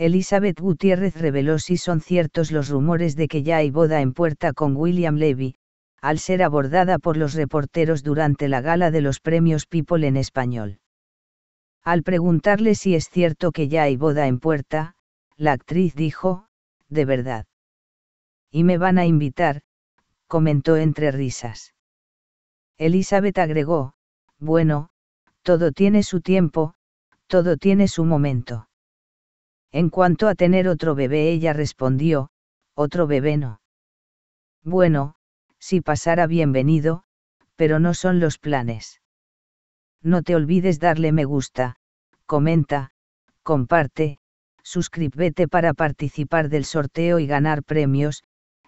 Elizabeth Gutiérrez reveló si son ciertos los rumores de que ya hay boda en puerta con William Levy, al ser abordada por los reporteros durante la gala de los premios People en español. Al preguntarle si es cierto que ya hay boda en puerta, la actriz dijo, de verdad. Y me van a invitar, comentó entre risas. Elizabeth agregó, bueno, todo tiene su tiempo, todo tiene su momento. En cuanto a tener otro bebé, ella respondió, otro bebé no. Bueno, si pasara bienvenido, pero no son los planes. No te olvides darle me gusta, comenta, comparte, suscríbete para participar del sorteo y ganar premios,